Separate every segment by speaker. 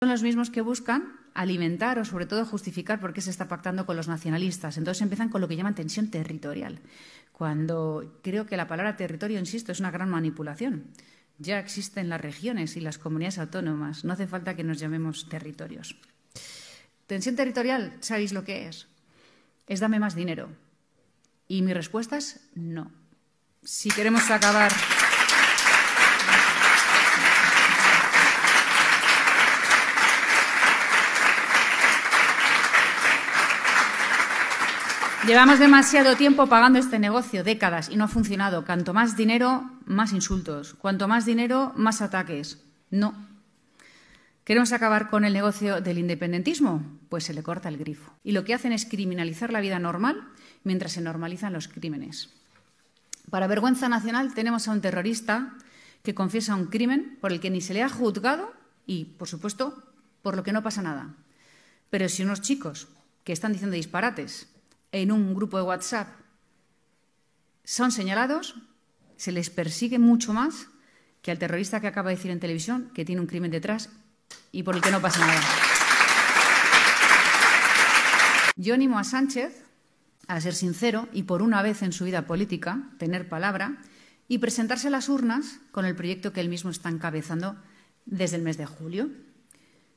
Speaker 1: son los mismos que buscan alimentar o sobre todo justificar por qué se está pactando con los nacionalistas. Entonces empiezan con lo que llaman tensión territorial, cuando creo que la palabra territorio, insisto, es una gran manipulación. Ya existen las regiones y las comunidades autónomas, no hace falta que nos llamemos territorios. Tensión territorial, ¿sabéis lo que es? Es dame más dinero. Y mi respuesta es no. Si queremos acabar. Llevamos demasiado tiempo pagando este negocio, décadas, y no ha funcionado. Cuanto más dinero, más insultos. Cuanto más dinero, más ataques. No. ¿Queremos acabar con el negocio del independentismo? Pues se le corta el grifo. Y lo que hacen es criminalizar la vida normal mientras se normalizan los crímenes. Para vergüenza nacional tenemos a un terrorista que confiesa un crimen por el que ni se le ha juzgado y, por supuesto, por lo que no pasa nada. Pero si unos chicos que están diciendo disparates en un grupo de WhatsApp son señalados, se les persigue mucho más que al terrorista que acaba de decir en televisión que tiene un crimen detrás y por el que no pasa nada. Yo animo a Sánchez a ser sincero y por una vez en su vida política tener palabra y presentarse a las urnas con el proyecto que él mismo está encabezando desde el mes de julio.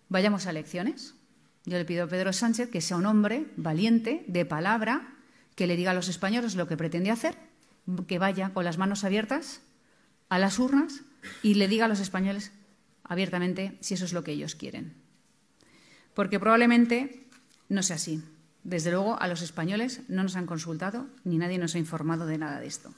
Speaker 1: Vayamos a elecciones. Yo le pido a Pedro Sánchez que sea un hombre valiente, de palabra, que le diga a los españoles lo que pretende hacer, que vaya con las manos abiertas a las urnas y le diga a los españoles abiertamente si eso es lo que ellos quieren. Porque probablemente no sea así. Desde luego, a los españoles no nos han consultado ni nadie nos ha informado de nada de esto.